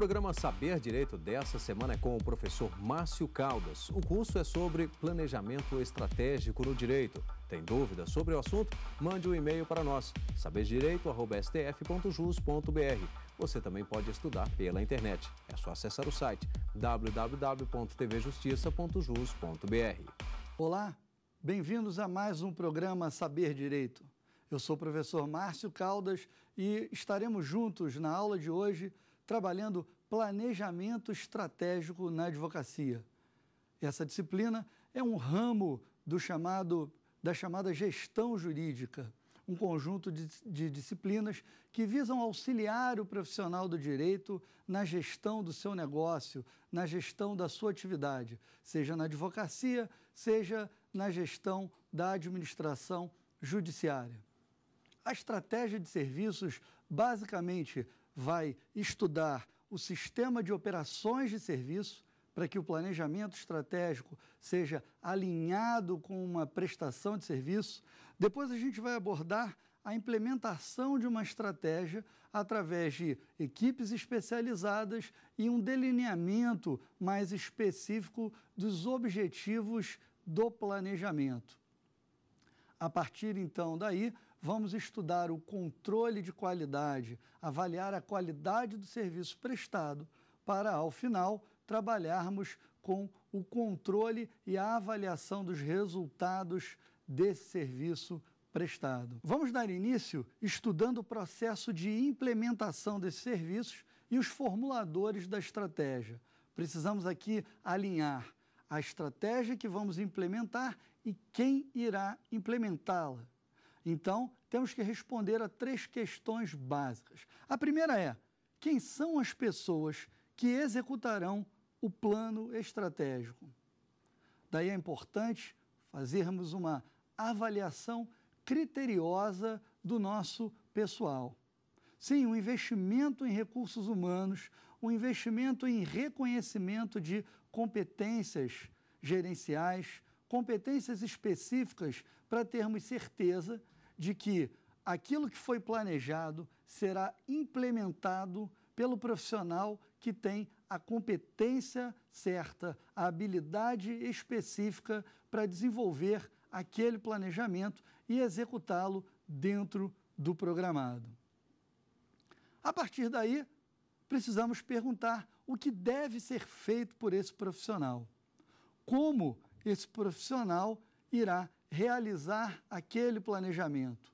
programa Saber Direito dessa semana é com o professor Márcio Caldas. O curso é sobre planejamento estratégico no direito. Tem dúvidas sobre o assunto? Mande um e-mail para nós, saberdireito.stf.jus.br. Você também pode estudar pela internet. É só acessar o site www.tvjustiça.jus.br. Olá, bem-vindos a mais um programa Saber Direito. Eu sou o professor Márcio Caldas e estaremos juntos na aula de hoje trabalhando planejamento estratégico na advocacia. Essa disciplina é um ramo do chamado, da chamada gestão jurídica, um conjunto de, de disciplinas que visam auxiliar o profissional do direito na gestão do seu negócio, na gestão da sua atividade, seja na advocacia, seja na gestão da administração judiciária. A estratégia de serviços basicamente vai estudar o sistema de operações de serviço para que o planejamento estratégico seja alinhado com uma prestação de serviço. Depois a gente vai abordar a implementação de uma estratégia através de equipes especializadas e um delineamento mais específico dos objetivos do planejamento. A partir então daí, Vamos estudar o controle de qualidade, avaliar a qualidade do serviço prestado, para, ao final, trabalharmos com o controle e a avaliação dos resultados desse serviço prestado. Vamos dar início estudando o processo de implementação desses serviços e os formuladores da estratégia. Precisamos aqui alinhar a estratégia que vamos implementar e quem irá implementá-la. Então, temos que responder a três questões básicas. A primeira é: quem são as pessoas que executarão o plano estratégico? Daí é importante fazermos uma avaliação criteriosa do nosso pessoal. Sim, o um investimento em recursos humanos, o um investimento em reconhecimento de competências gerenciais, competências específicas para termos certeza de que aquilo que foi planejado será implementado pelo profissional que tem a competência certa, a habilidade específica para desenvolver aquele planejamento e executá-lo dentro do programado. A partir daí, precisamos perguntar o que deve ser feito por esse profissional. Como esse profissional irá realizar aquele planejamento?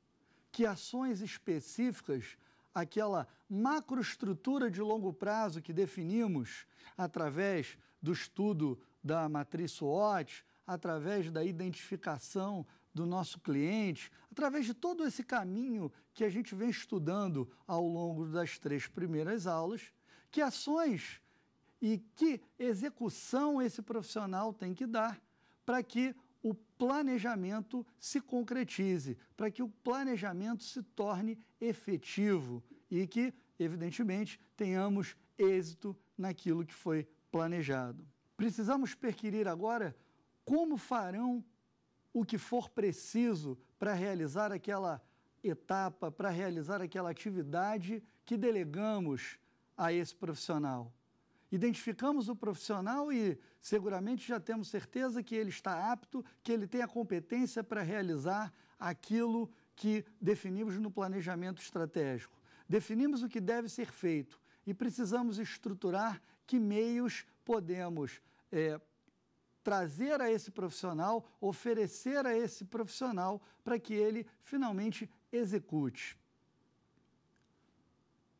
Que ações específicas aquela macroestrutura de longo prazo que definimos através do estudo da matriz SWOT, através da identificação do nosso cliente, através de todo esse caminho que a gente vem estudando ao longo das três primeiras aulas, que ações e que execução esse profissional tem que dar para que o planejamento se concretize, para que o planejamento se torne efetivo e que, evidentemente, tenhamos êxito naquilo que foi planejado. Precisamos perquirir agora como farão o que for preciso para realizar aquela etapa, para realizar aquela atividade que delegamos a esse profissional. Identificamos o profissional e seguramente já temos certeza que ele está apto, que ele tem a competência para realizar aquilo que definimos no planejamento estratégico. Definimos o que deve ser feito e precisamos estruturar que meios podemos é, trazer a esse profissional, oferecer a esse profissional para que ele finalmente execute.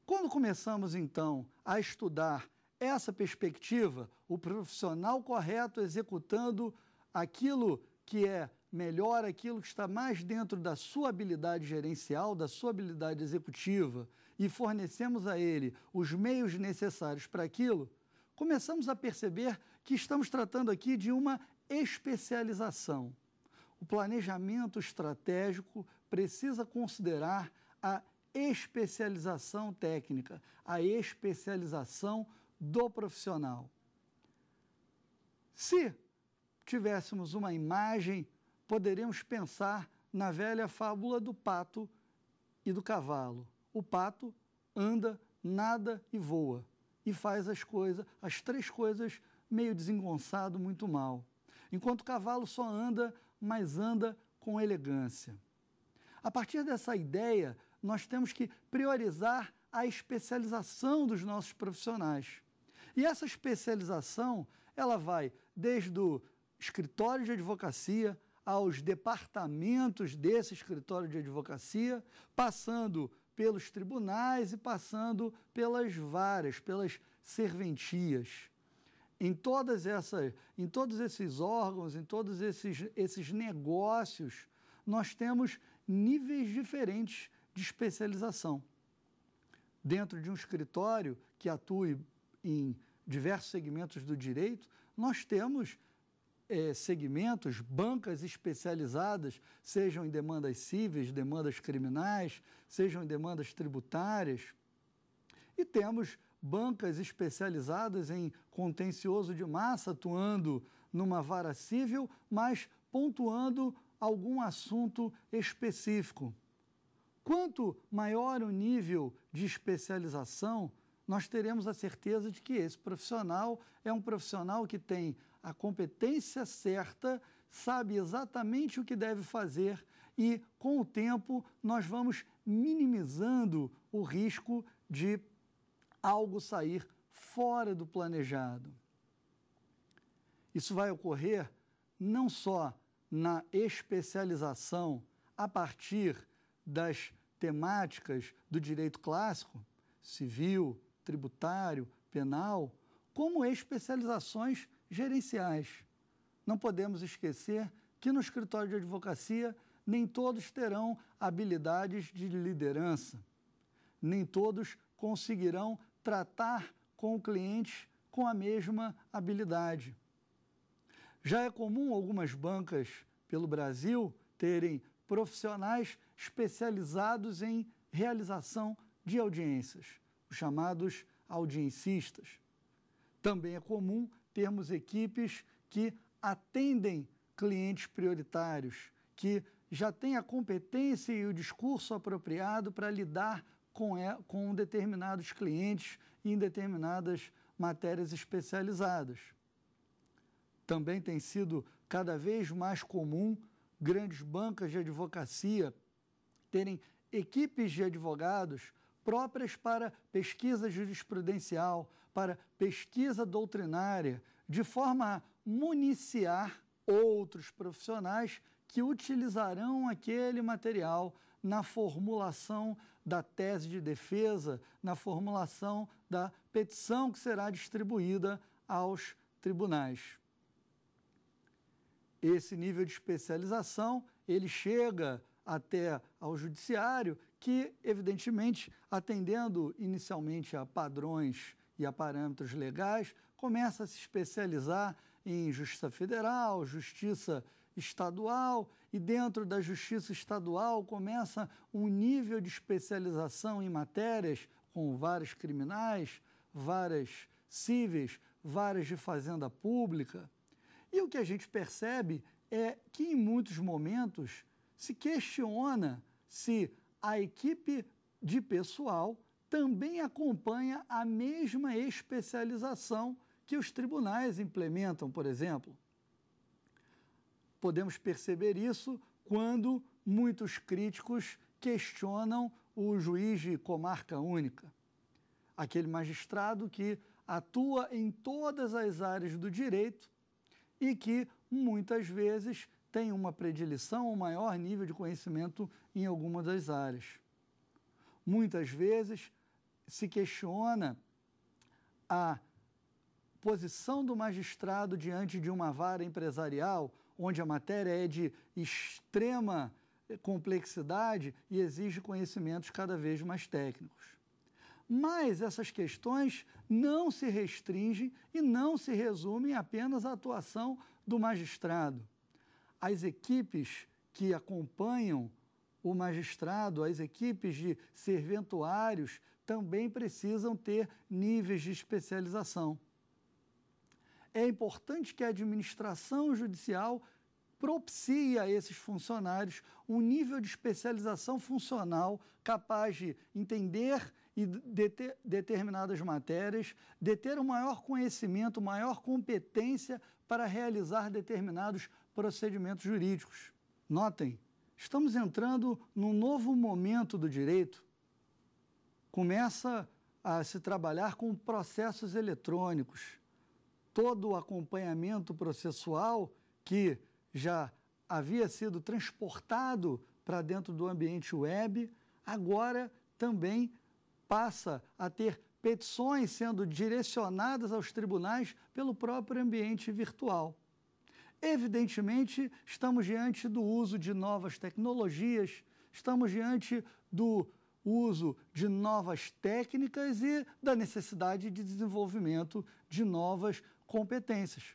Quando começamos então a estudar essa perspectiva, o profissional correto executando aquilo que é melhor, aquilo que está mais dentro da sua habilidade gerencial, da sua habilidade executiva, e fornecemos a ele os meios necessários para aquilo, começamos a perceber que estamos tratando aqui de uma especialização. O planejamento estratégico precisa considerar a especialização técnica, a especialização do profissional. Se tivéssemos uma imagem, poderíamos pensar na velha fábula do pato e do cavalo. O pato anda, nada e voa e faz as coisas, as três coisas meio desengonçado, muito mal. Enquanto o cavalo só anda, mas anda com elegância. A partir dessa ideia, nós temos que priorizar a especialização dos nossos profissionais. E essa especialização, ela vai desde o escritório de advocacia aos departamentos desse escritório de advocacia, passando pelos tribunais e passando pelas varas, pelas serventias. Em, todas essas, em todos esses órgãos, em todos esses, esses negócios, nós temos níveis diferentes de especialização. Dentro de um escritório que atue em diversos segmentos do direito, nós temos é, segmentos, bancas especializadas, sejam em demandas cíveis, demandas criminais, sejam em demandas tributárias, e temos bancas especializadas em contencioso de massa, atuando numa vara civil, mas pontuando algum assunto específico. Quanto maior o nível de especialização, nós teremos a certeza de que esse profissional é um profissional que tem a competência certa, sabe exatamente o que deve fazer e, com o tempo, nós vamos minimizando o risco de algo sair fora do planejado. Isso vai ocorrer não só na especialização a partir das temáticas do direito clássico, civil, tributário, penal, como especializações gerenciais. Não podemos esquecer que no escritório de advocacia nem todos terão habilidades de liderança, nem todos conseguirão tratar com o cliente com a mesma habilidade. Já é comum algumas bancas pelo Brasil terem profissionais especializados em realização de audiências os chamados audiencistas. Também é comum termos equipes que atendem clientes prioritários, que já têm a competência e o discurso apropriado para lidar com, com determinados clientes em determinadas matérias especializadas. Também tem sido cada vez mais comum grandes bancas de advocacia terem equipes de advogados próprias para pesquisa jurisprudencial, para pesquisa doutrinária, de forma a municiar outros profissionais que utilizarão aquele material na formulação da tese de defesa, na formulação da petição que será distribuída aos tribunais. Esse nível de especialização, ele chega até ao judiciário que, evidentemente, atendendo inicialmente a padrões e a parâmetros legais, começa a se especializar em justiça federal, justiça estadual e dentro da justiça estadual começa um nível de especialização em matérias com várias criminais, várias cíveis, várias de fazenda pública. E o que a gente percebe é que em muitos momentos se questiona se a equipe de pessoal também acompanha a mesma especialização que os tribunais implementam, por exemplo. Podemos perceber isso quando muitos críticos questionam o juiz de comarca única, aquele magistrado que atua em todas as áreas do direito e que muitas vezes tem uma predileção ou um maior nível de conhecimento em alguma das áreas. Muitas vezes se questiona a posição do magistrado diante de uma vara empresarial, onde a matéria é de extrema eh, complexidade e exige conhecimentos cada vez mais técnicos. Mas essas questões não se restringem e não se resumem apenas à atuação do magistrado as equipes que acompanham o magistrado, as equipes de serventuários também precisam ter níveis de especialização. É importante que a administração judicial propicie a esses funcionários um nível de especialização funcional capaz de entender e deter determinadas matérias, de ter um maior conhecimento, maior competência para realizar determinados procedimentos jurídicos. Notem, estamos entrando num novo momento do direito. Começa a se trabalhar com processos eletrônicos. Todo o acompanhamento processual que já havia sido transportado para dentro do ambiente web, agora também passa a ter petições sendo direcionadas aos tribunais pelo próprio ambiente virtual. Evidentemente, estamos diante do uso de novas tecnologias, estamos diante do uso de novas técnicas e da necessidade de desenvolvimento de novas competências.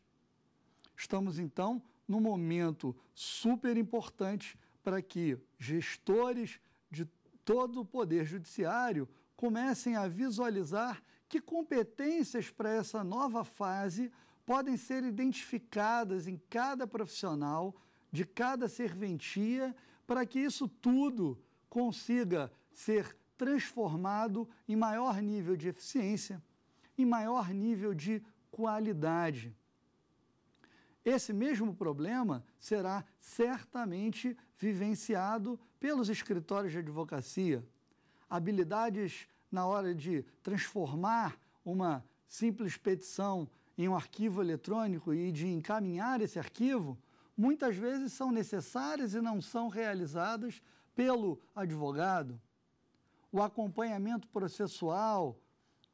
Estamos, então, num momento super importante para que gestores de todo o Poder Judiciário comecem a visualizar que competências para essa nova fase podem ser identificadas em cada profissional, de cada serventia, para que isso tudo consiga ser transformado em maior nível de eficiência, em maior nível de qualidade. Esse mesmo problema será certamente vivenciado pelos escritórios de advocacia. Habilidades na hora de transformar uma simples petição em um arquivo eletrônico e de encaminhar esse arquivo, muitas vezes são necessárias e não são realizadas pelo advogado. O acompanhamento processual,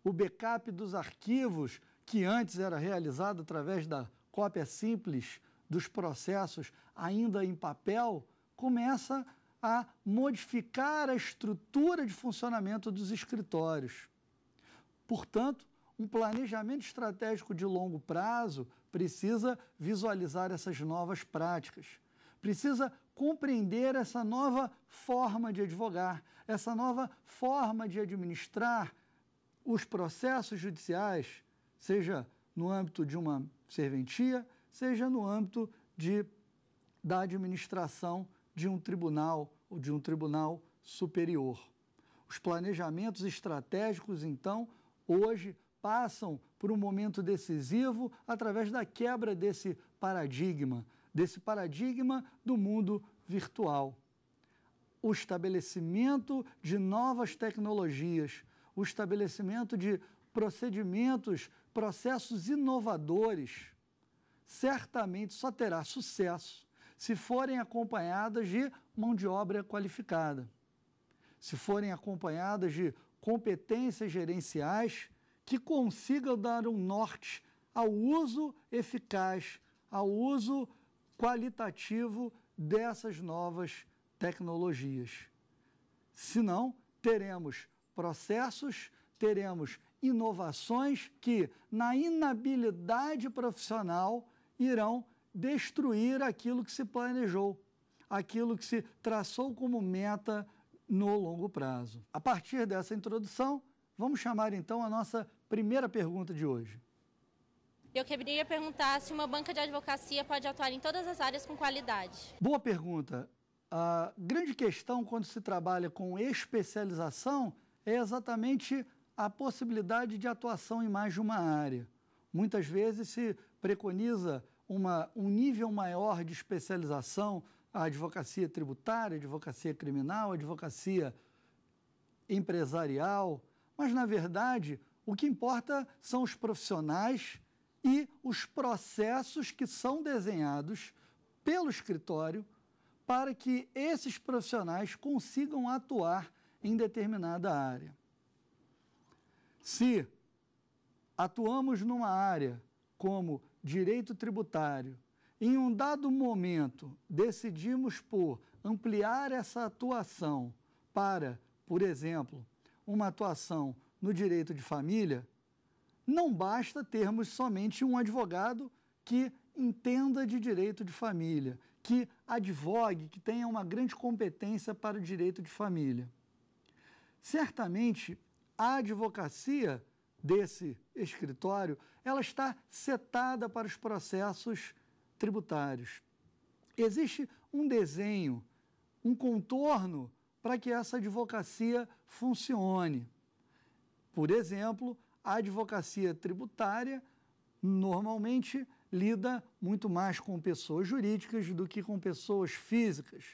o backup dos arquivos, que antes era realizado através da cópia simples dos processos, ainda em papel, começa a modificar a estrutura de funcionamento dos escritórios. Portanto, um planejamento estratégico de longo prazo precisa visualizar essas novas práticas, precisa compreender essa nova forma de advogar, essa nova forma de administrar os processos judiciais, seja no âmbito de uma serventia, seja no âmbito de, da administração de um tribunal ou de um tribunal superior. Os planejamentos estratégicos, então, hoje passam por um momento decisivo através da quebra desse paradigma, desse paradigma do mundo virtual. O estabelecimento de novas tecnologias, o estabelecimento de procedimentos, processos inovadores, certamente só terá sucesso se forem acompanhadas de mão de obra qualificada, se forem acompanhadas de competências gerenciais que consiga dar um norte ao uso eficaz, ao uso qualitativo dessas novas tecnologias. Senão, teremos processos, teremos inovações que, na inabilidade profissional, irão destruir aquilo que se planejou, aquilo que se traçou como meta no longo prazo. A partir dessa introdução, vamos chamar então a nossa Primeira pergunta de hoje. Eu queria perguntar se uma banca de advocacia pode atuar em todas as áreas com qualidade. Boa pergunta. A grande questão quando se trabalha com especialização é exatamente a possibilidade de atuação em mais de uma área. Muitas vezes se preconiza uma, um nível maior de especialização a advocacia tributária, advocacia criminal, advocacia empresarial, mas na verdade o que importa são os profissionais e os processos que são desenhados pelo escritório para que esses profissionais consigam atuar em determinada área. Se atuamos numa área como direito tributário, em um dado momento decidimos por ampliar essa atuação para, por exemplo, uma atuação no direito de família, não basta termos somente um advogado que entenda de direito de família, que advogue, que tenha uma grande competência para o direito de família. Certamente, a advocacia desse escritório, ela está setada para os processos tributários. Existe um desenho, um contorno para que essa advocacia funcione. Por exemplo, a advocacia tributária normalmente lida muito mais com pessoas jurídicas do que com pessoas físicas.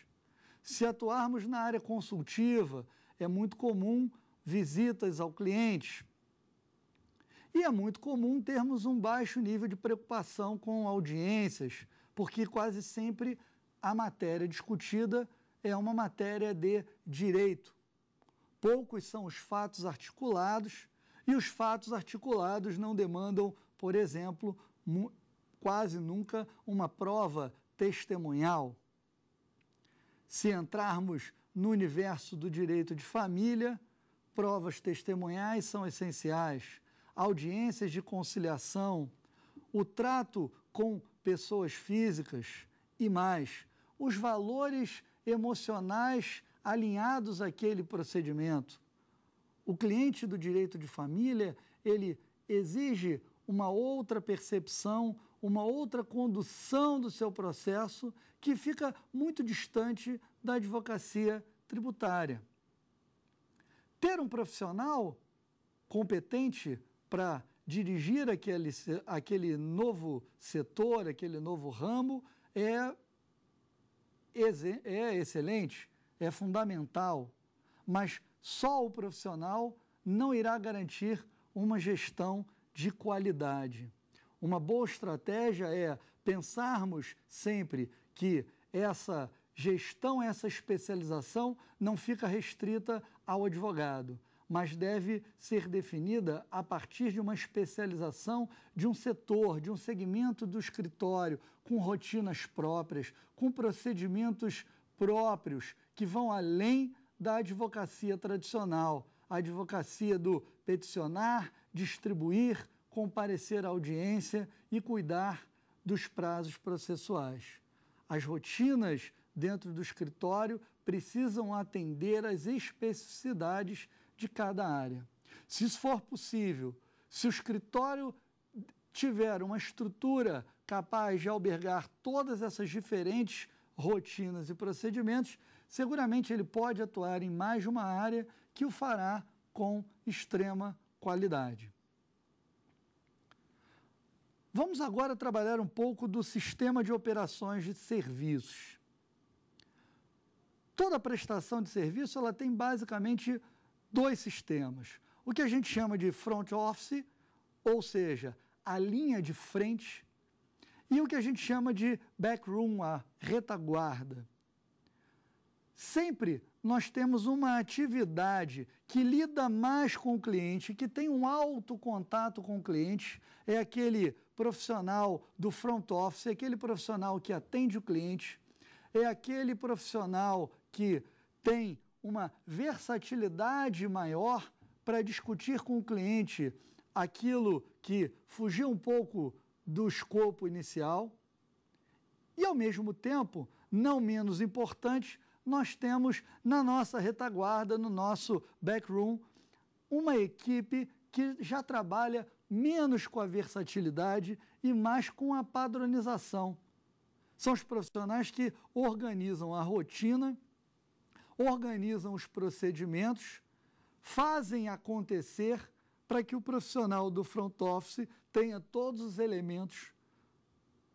Se atuarmos na área consultiva, é muito comum visitas ao cliente. E é muito comum termos um baixo nível de preocupação com audiências, porque quase sempre a matéria discutida é uma matéria de direito, Poucos são os fatos articulados e os fatos articulados não demandam, por exemplo, quase nunca uma prova testemunhal. Se entrarmos no universo do direito de família, provas testemunhais são essenciais, audiências de conciliação, o trato com pessoas físicas e mais, os valores emocionais alinhados àquele procedimento. O cliente do direito de família, ele exige uma outra percepção, uma outra condução do seu processo que fica muito distante da advocacia tributária. Ter um profissional competente para dirigir aquele, aquele novo setor, aquele novo ramo, é, é excelente é fundamental, mas só o profissional não irá garantir uma gestão de qualidade. Uma boa estratégia é pensarmos sempre que essa gestão, essa especialização não fica restrita ao advogado, mas deve ser definida a partir de uma especialização de um setor, de um segmento do escritório, com rotinas próprias, com procedimentos próprios, que vão além da advocacia tradicional, a advocacia do peticionar, distribuir, comparecer à audiência e cuidar dos prazos processuais. As rotinas dentro do escritório precisam atender às especificidades de cada área. Se isso for possível, se o escritório tiver uma estrutura capaz de albergar todas essas diferentes rotinas e procedimentos, seguramente ele pode atuar em mais de uma área que o fará com extrema qualidade. Vamos agora trabalhar um pouco do sistema de operações de serviços. Toda prestação de serviço ela tem basicamente dois sistemas. O que a gente chama de front office, ou seja, a linha de frente, e o que a gente chama de backroom, a retaguarda. Sempre nós temos uma atividade que lida mais com o cliente, que tem um alto contato com o cliente, é aquele profissional do front office, é aquele profissional que atende o cliente, é aquele profissional que tem uma versatilidade maior para discutir com o cliente aquilo que fugiu um pouco do escopo inicial. E, ao mesmo tempo, não menos importante, nós temos na nossa retaguarda, no nosso backroom, uma equipe que já trabalha menos com a versatilidade e mais com a padronização. São os profissionais que organizam a rotina, organizam os procedimentos, fazem acontecer para que o profissional do front office tenha todos os elementos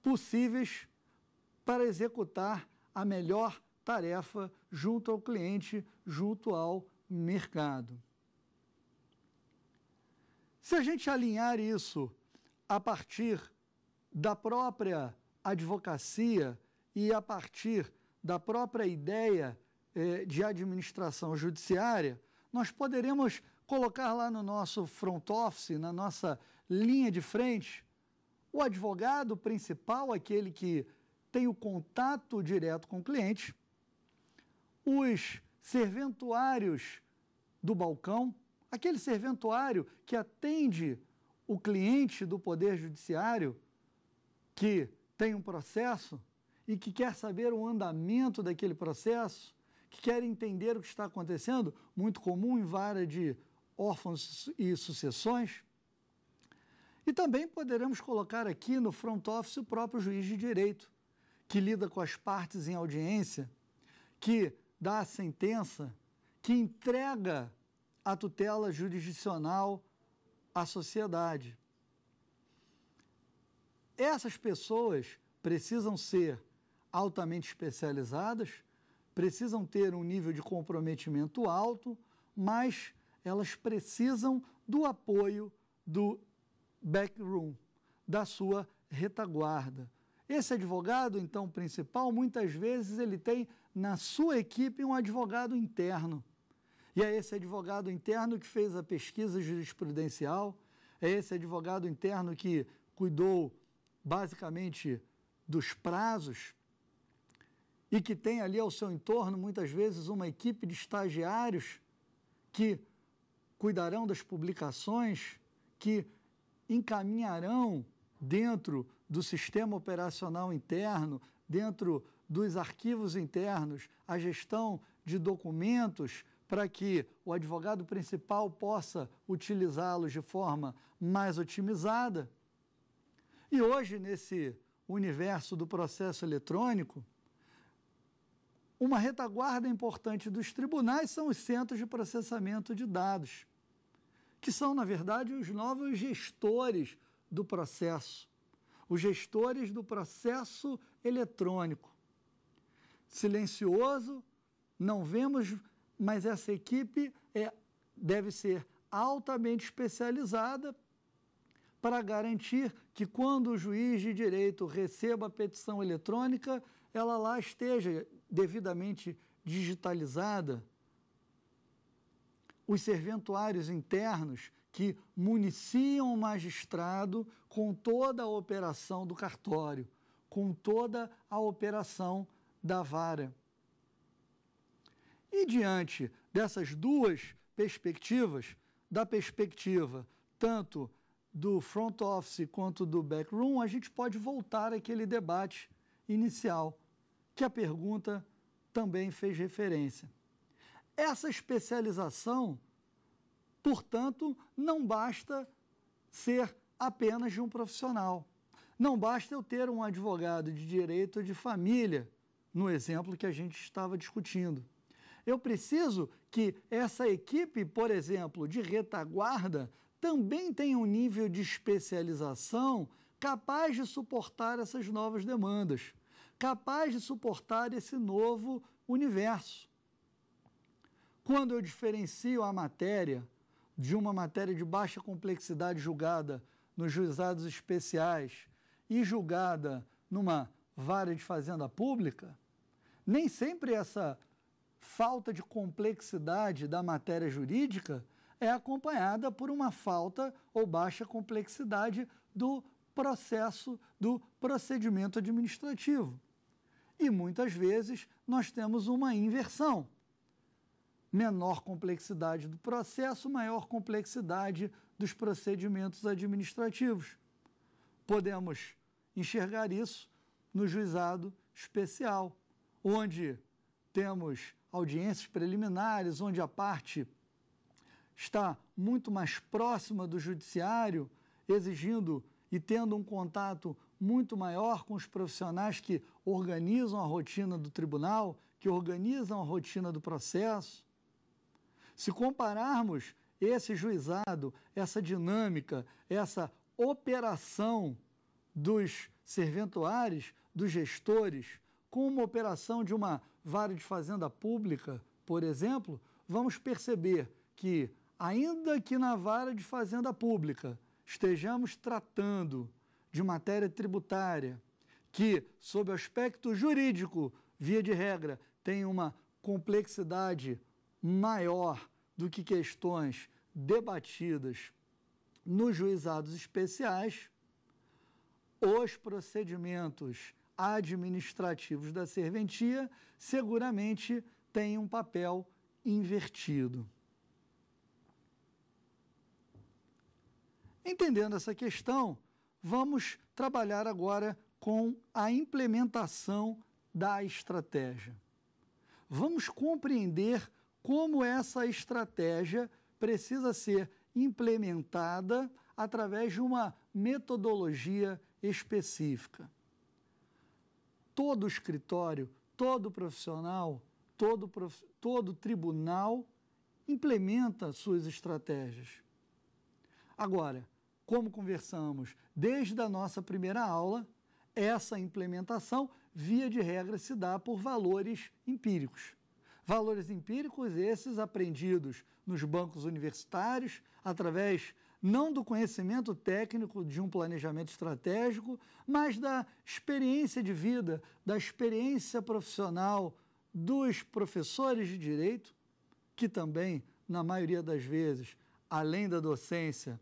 possíveis para executar a melhor tarefa junto ao cliente, junto ao mercado. Se a gente alinhar isso a partir da própria advocacia e a partir da própria ideia eh, de administração judiciária, nós poderemos colocar lá no nosso front office, na nossa linha de frente, o advogado principal, aquele que tem o contato direto com o cliente, os serventuários do balcão, aquele serventuário que atende o cliente do Poder Judiciário, que tem um processo e que quer saber o andamento daquele processo, que quer entender o que está acontecendo, muito comum em vara de órfãos e sucessões. E também poderemos colocar aqui no front office o próprio juiz de direito, que lida com as partes em audiência, que da sentença que entrega a tutela jurisdicional à sociedade. Essas pessoas precisam ser altamente especializadas, precisam ter um nível de comprometimento alto, mas elas precisam do apoio do backroom, da sua retaguarda. Esse advogado, então, principal, muitas vezes ele tem na sua equipe um advogado interno. E é esse advogado interno que fez a pesquisa jurisprudencial, é esse advogado interno que cuidou basicamente dos prazos e que tem ali ao seu entorno muitas vezes uma equipe de estagiários que cuidarão das publicações, que encaminharão dentro do sistema operacional interno, dentro dos arquivos internos, a gestão de documentos para que o advogado principal possa utilizá-los de forma mais otimizada. E hoje, nesse universo do processo eletrônico, uma retaguarda importante dos tribunais são os centros de processamento de dados, que são, na verdade, os novos gestores do processo, os gestores do processo eletrônico silencioso, não vemos, mas essa equipe é, deve ser altamente especializada para garantir que quando o juiz de direito receba a petição eletrônica, ela lá esteja devidamente digitalizada. Os serventuários internos que municiam o magistrado com toda a operação do cartório, com toda a operação da vara. E diante dessas duas perspectivas, da perspectiva tanto do front office quanto do backroom, a gente pode voltar àquele debate inicial, que a pergunta também fez referência. Essa especialização, portanto, não basta ser apenas de um profissional. Não basta eu ter um advogado de direito de família no exemplo que a gente estava discutindo. Eu preciso que essa equipe, por exemplo, de retaguarda, também tenha um nível de especialização capaz de suportar essas novas demandas, capaz de suportar esse novo universo. Quando eu diferencio a matéria de uma matéria de baixa complexidade julgada nos juizados especiais e julgada numa vara de fazenda pública, nem sempre essa falta de complexidade da matéria jurídica é acompanhada por uma falta ou baixa complexidade do processo, do procedimento administrativo. E muitas vezes nós temos uma inversão. Menor complexidade do processo, maior complexidade dos procedimentos administrativos. Podemos enxergar isso no juizado especial, onde temos audiências preliminares, onde a parte está muito mais próxima do judiciário, exigindo e tendo um contato muito maior com os profissionais que organizam a rotina do tribunal, que organizam a rotina do processo. Se compararmos esse juizado, essa dinâmica, essa operação dos serventuários, dos gestores, com uma operação de uma vara de fazenda pública, por exemplo, vamos perceber que, ainda que na vara de fazenda pública estejamos tratando de matéria tributária, que, sob aspecto jurídico, via de regra, tem uma complexidade maior do que questões debatidas nos juizados especiais, os procedimentos administrativos da serventia seguramente têm um papel invertido. Entendendo essa questão, vamos trabalhar agora com a implementação da estratégia. Vamos compreender como essa estratégia precisa ser implementada através de uma metodologia específica todo escritório, todo profissional, todo, prof... todo tribunal implementa suas estratégias. Agora, como conversamos desde a nossa primeira aula, essa implementação, via de regra, se dá por valores empíricos. Valores empíricos esses aprendidos nos bancos universitários, através não do conhecimento técnico de um planejamento estratégico, mas da experiência de vida, da experiência profissional dos professores de direito, que também, na maioria das vezes, além da docência,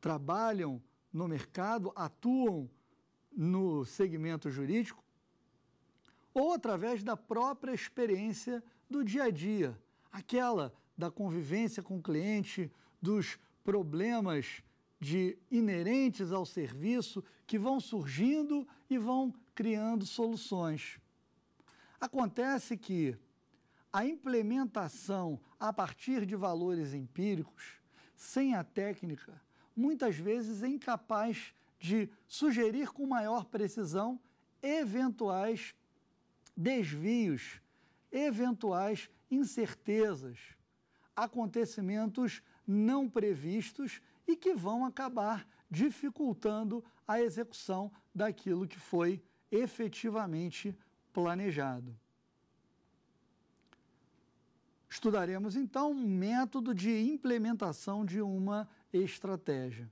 trabalham no mercado, atuam no segmento jurídico, ou através da própria experiência do dia a dia, aquela da convivência com o cliente, dos problemas de inerentes ao serviço que vão surgindo e vão criando soluções. Acontece que a implementação a partir de valores empíricos, sem a técnica, muitas vezes é incapaz de sugerir com maior precisão eventuais desvios, eventuais incertezas, acontecimentos não previstos e que vão acabar dificultando a execução daquilo que foi efetivamente planejado. Estudaremos então um método de implementação de uma estratégia.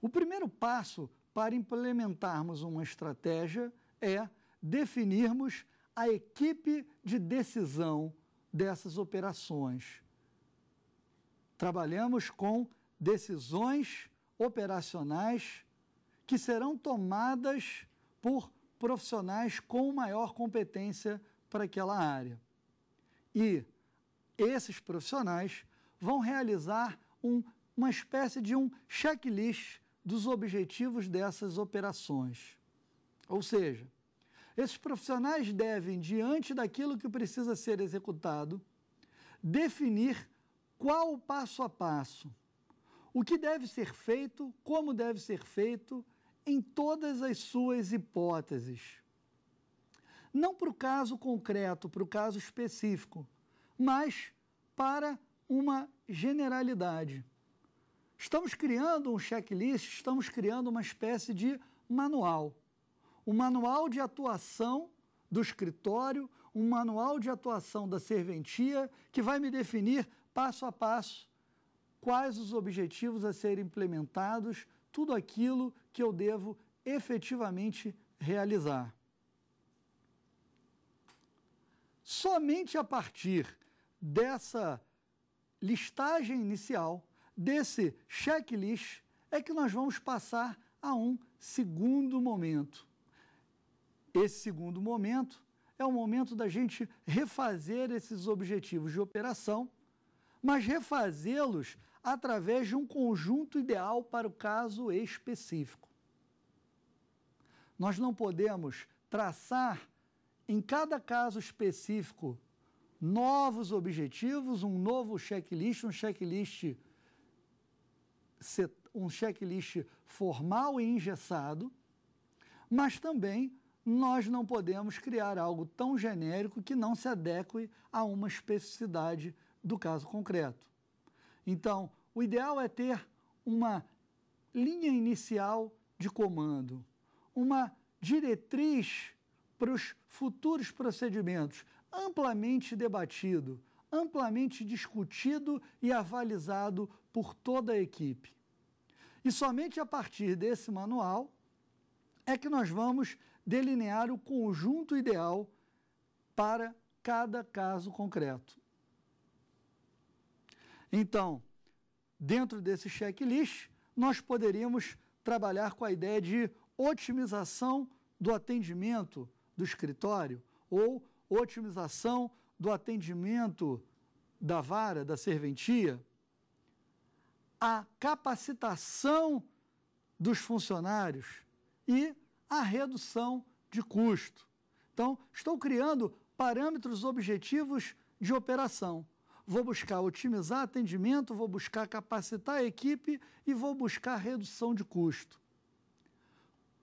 O primeiro passo para implementarmos uma estratégia é definirmos a equipe de decisão dessas operações Trabalhamos com decisões operacionais que serão tomadas por profissionais com maior competência para aquela área. E esses profissionais vão realizar um, uma espécie de um checklist dos objetivos dessas operações. Ou seja, esses profissionais devem, diante daquilo que precisa ser executado, definir qual o passo a passo? O que deve ser feito, como deve ser feito, em todas as suas hipóteses. Não para o caso concreto, para o caso específico, mas para uma generalidade. Estamos criando um checklist, estamos criando uma espécie de manual. Um manual de atuação do escritório, um manual de atuação da serventia que vai me definir passo a passo, quais os objetivos a serem implementados, tudo aquilo que eu devo efetivamente realizar. Somente a partir dessa listagem inicial, desse checklist, é que nós vamos passar a um segundo momento. Esse segundo momento é o momento da gente refazer esses objetivos de operação mas refazê-los através de um conjunto ideal para o caso específico. Nós não podemos traçar em cada caso específico novos objetivos, um novo checklist, um checklist um checklist formal e engessado, mas também nós não podemos criar algo tão genérico que não se adeque a uma especificidade do caso concreto. Então, o ideal é ter uma linha inicial de comando, uma diretriz para os futuros procedimentos, amplamente debatido, amplamente discutido e avalizado por toda a equipe. E somente a partir desse manual é que nós vamos delinear o conjunto ideal para cada caso concreto. Então, dentro desse checklist, nós poderíamos trabalhar com a ideia de otimização do atendimento do escritório ou otimização do atendimento da vara, da serventia, a capacitação dos funcionários e a redução de custo. Então, estou criando parâmetros objetivos de operação vou buscar otimizar atendimento, vou buscar capacitar a equipe e vou buscar redução de custo.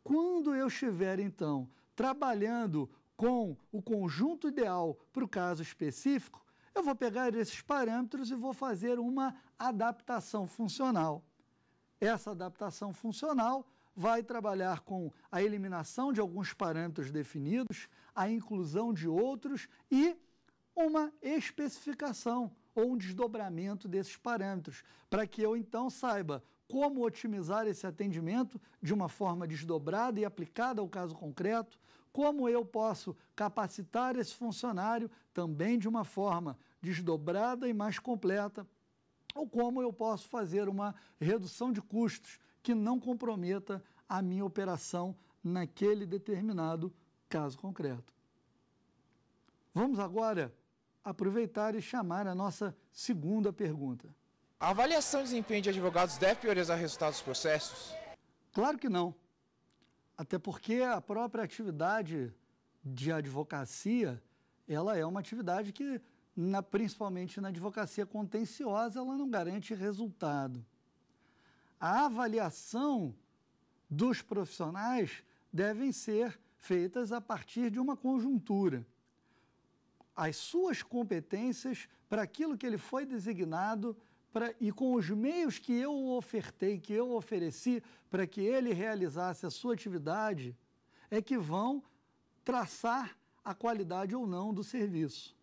Quando eu estiver, então, trabalhando com o conjunto ideal para o caso específico, eu vou pegar esses parâmetros e vou fazer uma adaptação funcional. Essa adaptação funcional vai trabalhar com a eliminação de alguns parâmetros definidos, a inclusão de outros e uma especificação ou um desdobramento desses parâmetros, para que eu então saiba como otimizar esse atendimento de uma forma desdobrada e aplicada ao caso concreto, como eu posso capacitar esse funcionário também de uma forma desdobrada e mais completa, ou como eu posso fazer uma redução de custos que não comprometa a minha operação naquele determinado caso concreto. Vamos agora aproveitar e chamar a nossa segunda pergunta. A avaliação de desempenho de advogados deve priorizar resultados dos processos? Claro que não. Até porque a própria atividade de advocacia, ela é uma atividade que, na, principalmente na advocacia contenciosa, ela não garante resultado. A avaliação dos profissionais devem ser feitas a partir de uma conjuntura as suas competências para aquilo que ele foi designado pra, e com os meios que eu ofertei, que eu ofereci para que ele realizasse a sua atividade, é que vão traçar a qualidade ou não do serviço.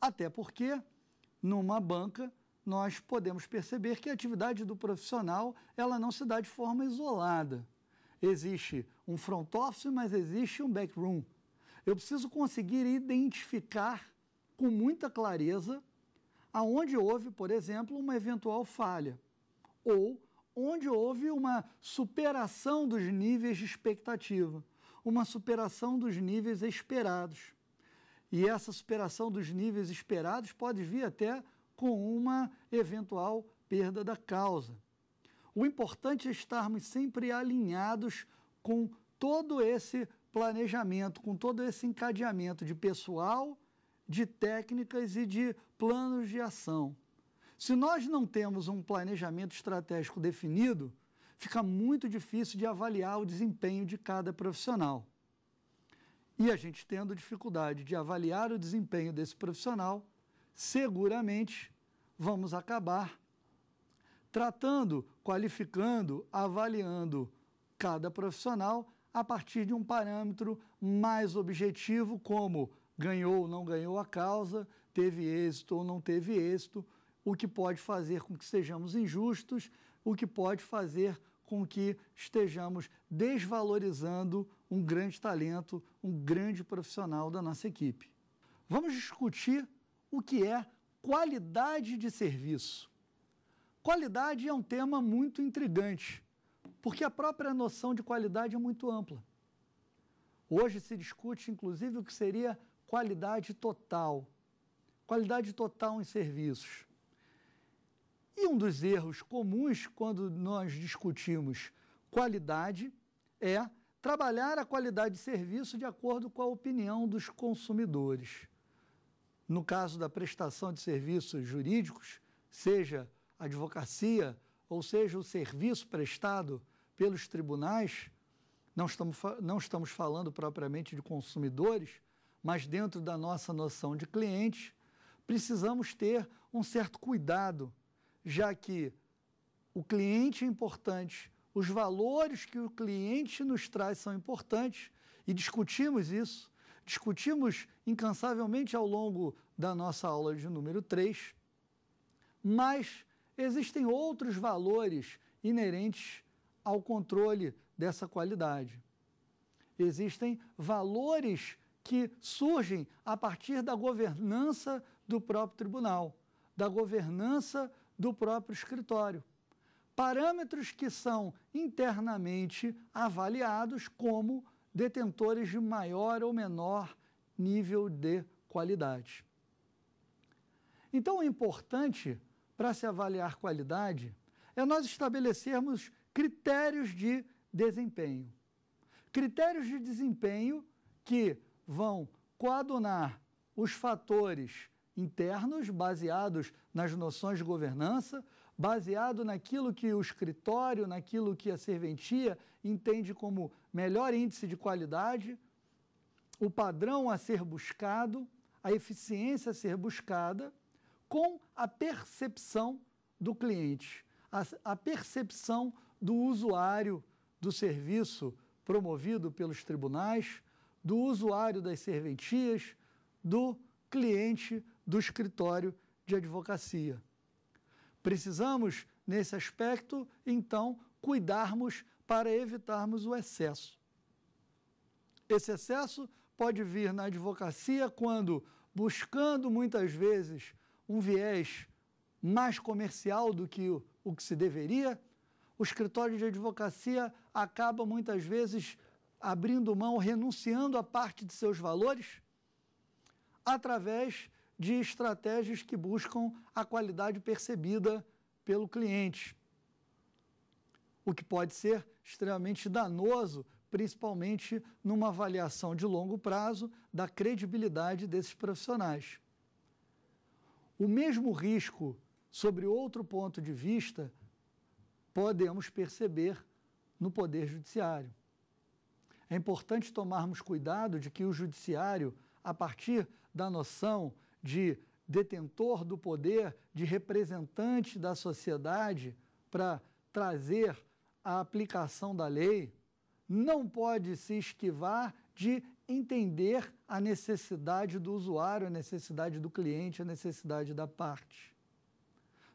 Até porque, numa banca, nós podemos perceber que a atividade do profissional ela não se dá de forma isolada. Existe um front office, mas existe um backroom eu preciso conseguir identificar com muita clareza aonde houve, por exemplo, uma eventual falha ou onde houve uma superação dos níveis de expectativa, uma superação dos níveis esperados. E essa superação dos níveis esperados pode vir até com uma eventual perda da causa. O importante é estarmos sempre alinhados com todo esse planejamento, com todo esse encadeamento de pessoal, de técnicas e de planos de ação. Se nós não temos um planejamento estratégico definido, fica muito difícil de avaliar o desempenho de cada profissional. E a gente tendo dificuldade de avaliar o desempenho desse profissional, seguramente vamos acabar tratando, qualificando, avaliando cada profissional a partir de um parâmetro mais objetivo, como ganhou ou não ganhou a causa, teve êxito ou não teve êxito, o que pode fazer com que sejamos injustos, o que pode fazer com que estejamos desvalorizando um grande talento, um grande profissional da nossa equipe. Vamos discutir o que é qualidade de serviço. Qualidade é um tema muito intrigante porque a própria noção de qualidade é muito ampla. Hoje se discute, inclusive, o que seria qualidade total. Qualidade total em serviços. E um dos erros comuns quando nós discutimos qualidade é trabalhar a qualidade de serviço de acordo com a opinião dos consumidores. No caso da prestação de serviços jurídicos, seja advocacia ou seja o serviço prestado pelos tribunais, não estamos, não estamos falando propriamente de consumidores, mas dentro da nossa noção de clientes, precisamos ter um certo cuidado, já que o cliente é importante, os valores que o cliente nos traz são importantes e discutimos isso. Discutimos incansavelmente ao longo da nossa aula de número 3, mas existem outros valores inerentes ao controle dessa qualidade. Existem valores que surgem a partir da governança do próprio tribunal, da governança do próprio escritório. Parâmetros que são internamente avaliados como detentores de maior ou menor nível de qualidade. Então, o importante para se avaliar qualidade é nós estabelecermos critérios de desempenho. Critérios de desempenho que vão coadunar os fatores internos baseados nas noções de governança, baseado naquilo que o escritório, naquilo que a serventia entende como melhor índice de qualidade, o padrão a ser buscado, a eficiência a ser buscada, com a percepção do cliente, a, a percepção do usuário do serviço promovido pelos tribunais, do usuário das serventias, do cliente do escritório de advocacia. Precisamos, nesse aspecto, então, cuidarmos para evitarmos o excesso. Esse excesso pode vir na advocacia quando, buscando muitas vezes um viés mais comercial do que o, que se deveria, o escritório de advocacia acaba muitas vezes abrindo mão, renunciando a parte de seus valores, através de estratégias que buscam a qualidade percebida pelo cliente. O que pode ser extremamente danoso, principalmente numa avaliação de longo prazo da credibilidade desses profissionais. O mesmo risco, sobre outro ponto de vista, podemos perceber no Poder Judiciário. É importante tomarmos cuidado de que o Judiciário, a partir da noção de detentor do poder, de representante da sociedade, para trazer a aplicação da lei, não pode se esquivar de entender a necessidade do usuário, a necessidade do cliente, a necessidade da parte.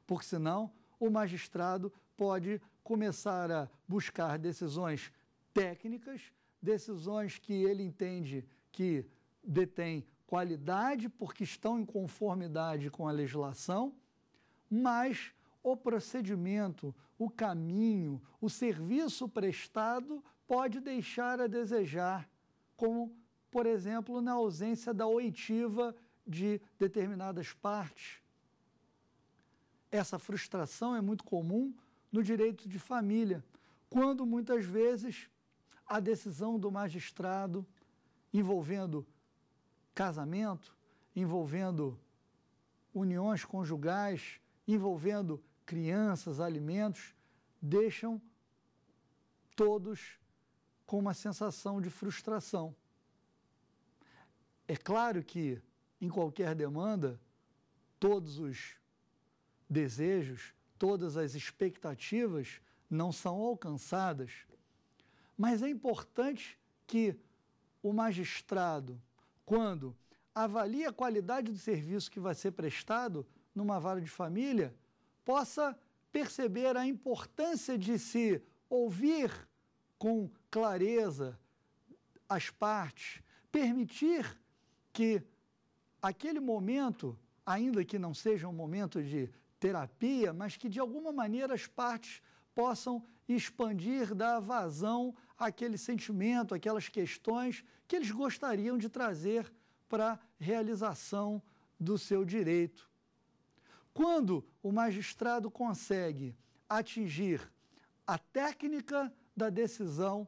Porque senão o magistrado pode começar a buscar decisões técnicas, decisões que ele entende que detém qualidade porque estão em conformidade com a legislação, mas o procedimento, o caminho, o serviço prestado pode deixar a desejar, como, por exemplo, na ausência da oitiva de determinadas partes. Essa frustração é muito comum no direito de família, quando muitas vezes a decisão do magistrado envolvendo casamento, envolvendo uniões conjugais, envolvendo crianças, alimentos, deixam todos com uma sensação de frustração. É claro que em qualquer demanda, todos os desejos, todas as expectativas não são alcançadas, mas é importante que o magistrado, quando avalia a qualidade do serviço que vai ser prestado numa vara de família, possa perceber a importância de se ouvir com clareza as partes, permitir que aquele momento, ainda que não seja um momento de terapia, mas que de alguma maneira as partes possam expandir, dar vazão àquele sentimento, aquelas questões que eles gostariam de trazer para a realização do seu direito. Quando o magistrado consegue atingir a técnica da decisão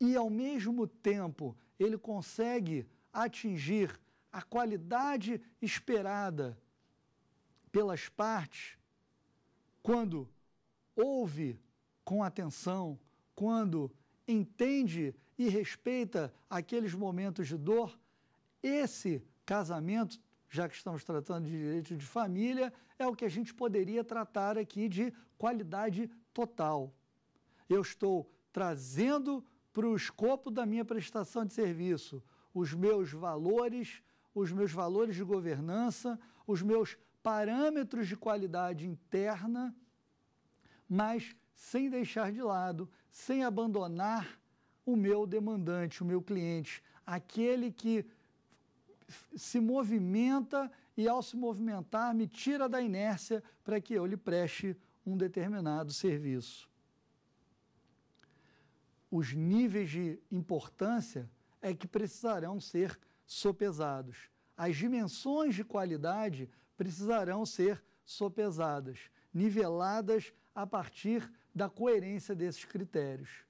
e, ao mesmo tempo, ele consegue atingir a qualidade esperada pelas partes, quando ouve com atenção, quando entende e respeita aqueles momentos de dor, esse casamento, já que estamos tratando de direito de família, é o que a gente poderia tratar aqui de qualidade total. Eu estou trazendo para o escopo da minha prestação de serviço os meus valores, os meus valores de governança, os meus parâmetros de qualidade interna, mas sem deixar de lado, sem abandonar o meu demandante, o meu cliente, aquele que se movimenta e, ao se movimentar, me tira da inércia para que eu lhe preste um determinado serviço. Os níveis de importância é que precisarão ser sopesados. As dimensões de qualidade precisarão ser sopesadas, niveladas a partir da coerência desses critérios.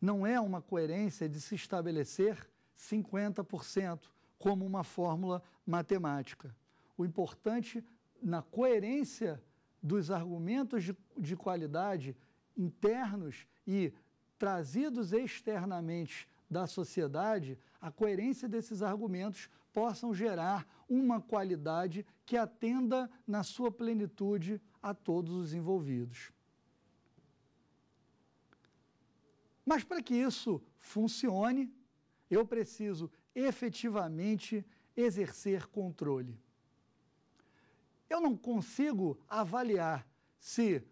Não é uma coerência de se estabelecer 50% como uma fórmula matemática. O importante na coerência dos argumentos de, de qualidade internos e trazidos externamente da sociedade, a coerência desses argumentos possam gerar uma qualidade que atenda na sua plenitude a todos os envolvidos. Mas para que isso funcione, eu preciso efetivamente exercer controle. Eu não consigo avaliar se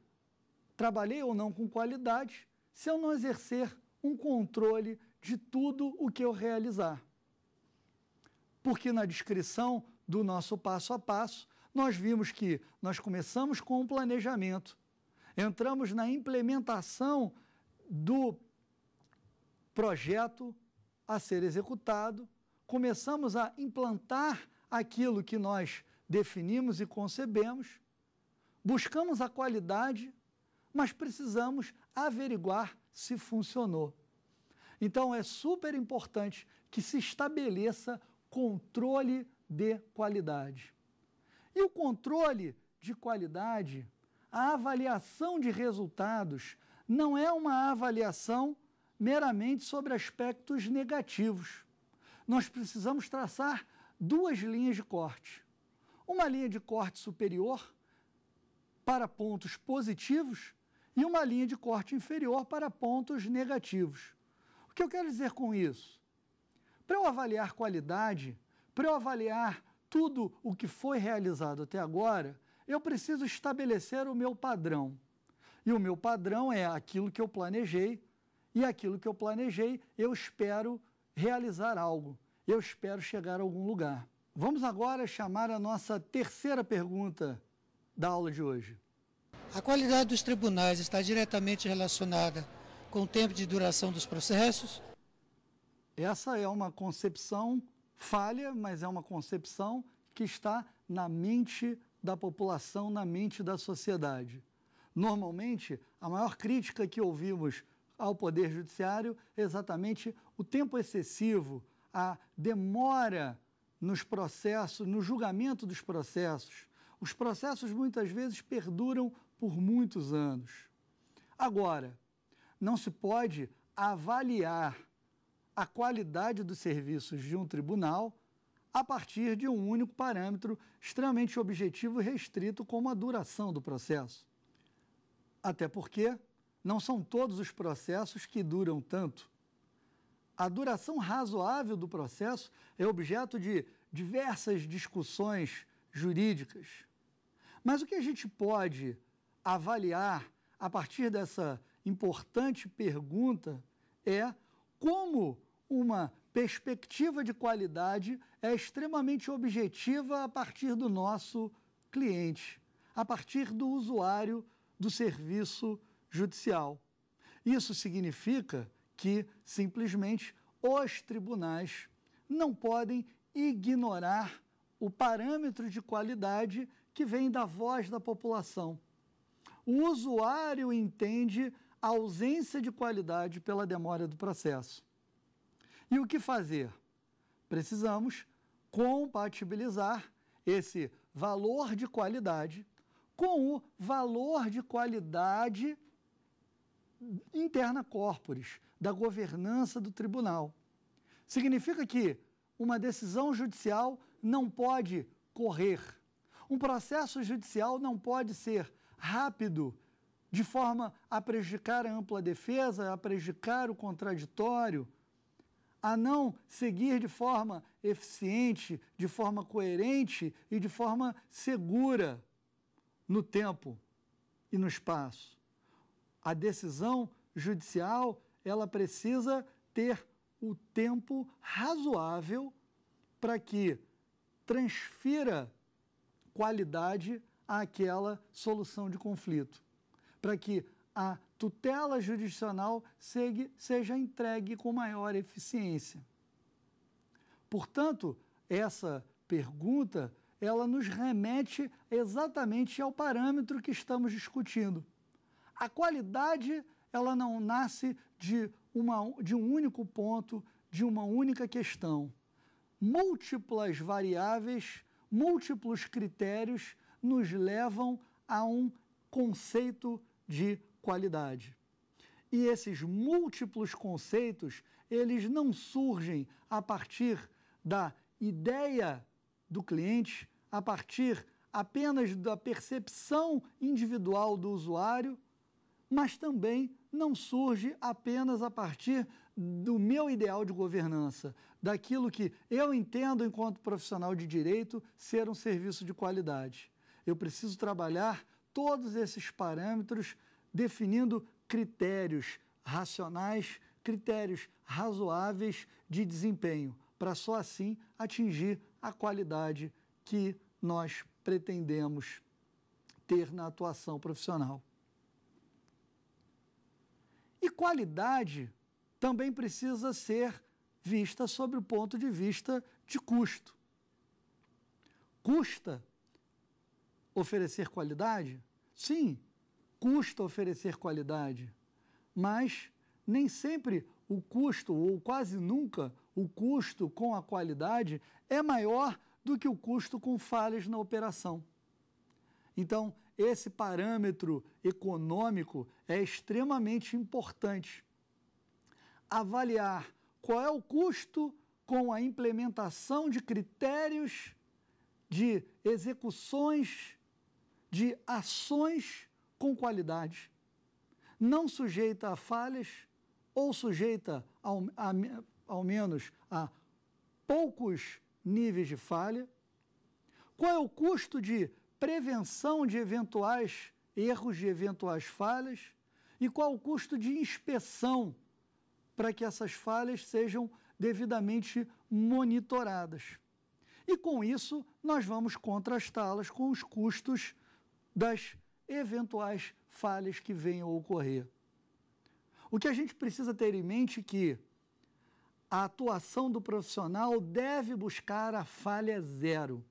trabalhei ou não com qualidade se eu não exercer um controle de tudo o que eu realizar porque na descrição do nosso passo a passo, nós vimos que nós começamos com o um planejamento, entramos na implementação do projeto a ser executado, começamos a implantar aquilo que nós definimos e concebemos, buscamos a qualidade, mas precisamos averiguar se funcionou. Então é super importante que se estabeleça controle de qualidade. E o controle de qualidade, a avaliação de resultados, não é uma avaliação meramente sobre aspectos negativos. Nós precisamos traçar duas linhas de corte. Uma linha de corte superior para pontos positivos e uma linha de corte inferior para pontos negativos. O que eu quero dizer com isso? Para eu avaliar qualidade, para eu avaliar tudo o que foi realizado até agora, eu preciso estabelecer o meu padrão. E o meu padrão é aquilo que eu planejei, e aquilo que eu planejei, eu espero realizar algo, eu espero chegar a algum lugar. Vamos agora chamar a nossa terceira pergunta da aula de hoje. A qualidade dos tribunais está diretamente relacionada com o tempo de duração dos processos? Essa é uma concepção falha, mas é uma concepção que está na mente da população, na mente da sociedade. Normalmente, a maior crítica que ouvimos ao Poder Judiciário é exatamente o tempo excessivo, a demora nos processos, no julgamento dos processos. Os processos muitas vezes perduram por muitos anos. Agora, não se pode avaliar a qualidade dos serviços de um tribunal a partir de um único parâmetro extremamente objetivo e restrito como a duração do processo. Até porque não são todos os processos que duram tanto. A duração razoável do processo é objeto de diversas discussões jurídicas. Mas o que a gente pode avaliar a partir dessa importante pergunta é como uma perspectiva de qualidade é extremamente objetiva a partir do nosso cliente, a partir do usuário do serviço judicial. Isso significa que, simplesmente, os tribunais não podem ignorar o parâmetro de qualidade que vem da voz da população. O usuário entende a ausência de qualidade pela demora do processo. E o que fazer? Precisamos compatibilizar esse valor de qualidade com o valor de qualidade interna corporis, da governança do tribunal. Significa que uma decisão judicial não pode correr. Um processo judicial não pode ser rápido de forma a prejudicar a ampla defesa, a prejudicar o contraditório, a não seguir de forma eficiente, de forma coerente e de forma segura no tempo e no espaço. A decisão judicial, ela precisa ter o tempo razoável para que transfira qualidade àquela solução de conflito para que a tutela jurisdicional seja entregue com maior eficiência. Portanto, essa pergunta ela nos remete exatamente ao parâmetro que estamos discutindo. A qualidade ela não nasce de, uma, de um único ponto, de uma única questão. Múltiplas variáveis, múltiplos critérios nos levam a um conceito de qualidade. E esses múltiplos conceitos, eles não surgem a partir da ideia do cliente, a partir apenas da percepção individual do usuário, mas também não surge apenas a partir do meu ideal de governança, daquilo que eu entendo enquanto profissional de direito ser um serviço de qualidade. Eu preciso trabalhar todos esses parâmetros, definindo critérios racionais, critérios razoáveis de desempenho, para só assim atingir a qualidade que nós pretendemos ter na atuação profissional. E qualidade também precisa ser vista sobre o ponto de vista de custo. Custa oferecer qualidade? Sim, custa oferecer qualidade, mas nem sempre o custo, ou quase nunca, o custo com a qualidade é maior do que o custo com falhas na operação. Então, esse parâmetro econômico é extremamente importante. Avaliar qual é o custo com a implementação de critérios de execuções de ações com qualidade, não sujeita a falhas ou sujeita ao, a, ao menos a poucos níveis de falha? Qual é o custo de prevenção de eventuais erros, de eventuais falhas? E qual o custo de inspeção para que essas falhas sejam devidamente monitoradas? E com isso, nós vamos contrastá-las com os custos das eventuais falhas que venham a ocorrer. O que a gente precisa ter em mente é que a atuação do profissional deve buscar a falha zero.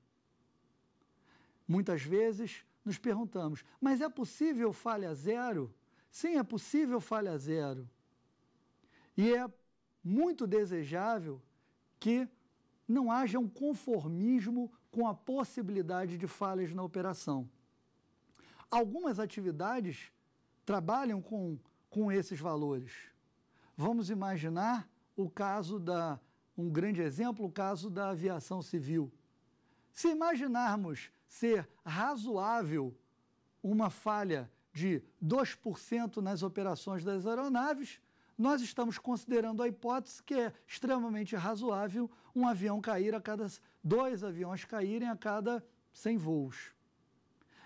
Muitas vezes nos perguntamos, mas é possível falha zero? Sim, é possível falha zero. E é muito desejável que não haja um conformismo com a possibilidade de falhas na operação. Algumas atividades trabalham com, com esses valores. Vamos imaginar o caso da um grande exemplo, o caso da aviação civil. Se imaginarmos ser razoável uma falha de 2% nas operações das aeronaves, nós estamos considerando a hipótese que é extremamente razoável um avião cair a cada dois aviões caírem a cada 100 voos.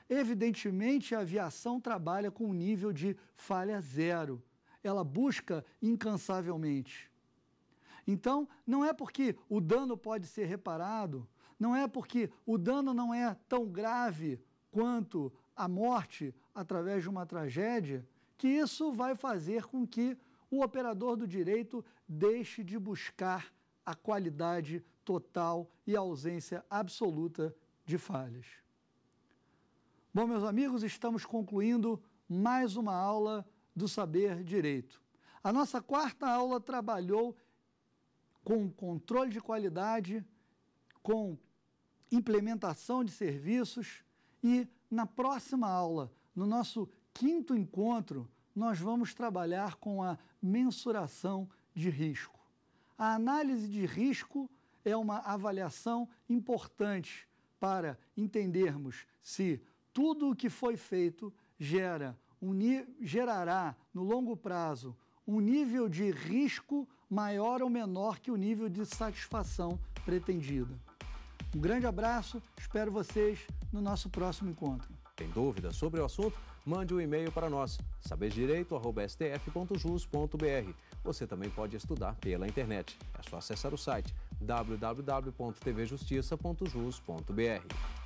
Evidentemente, a aviação trabalha com um nível de falha zero. Ela busca incansavelmente. Então, não é porque o dano pode ser reparado, não é porque o dano não é tão grave quanto a morte através de uma tragédia, que isso vai fazer com que o operador do direito deixe de buscar a qualidade total e a ausência absoluta de falhas. Bom, meus amigos, estamos concluindo mais uma aula do Saber Direito. A nossa quarta aula trabalhou com controle de qualidade, com implementação de serviços e na próxima aula, no nosso quinto encontro, nós vamos trabalhar com a mensuração de risco. A análise de risco é uma avaliação importante para entendermos se tudo o que foi feito gera um, gerará, no longo prazo, um nível de risco maior ou menor que o nível de satisfação pretendida. Um grande abraço, espero vocês no nosso próximo encontro. Tem dúvidas sobre o assunto? Mande um e-mail para nós, saberdireito.stf.jus.br. Você também pode estudar pela internet. É só acessar o site www.tvjustiça.jus.br.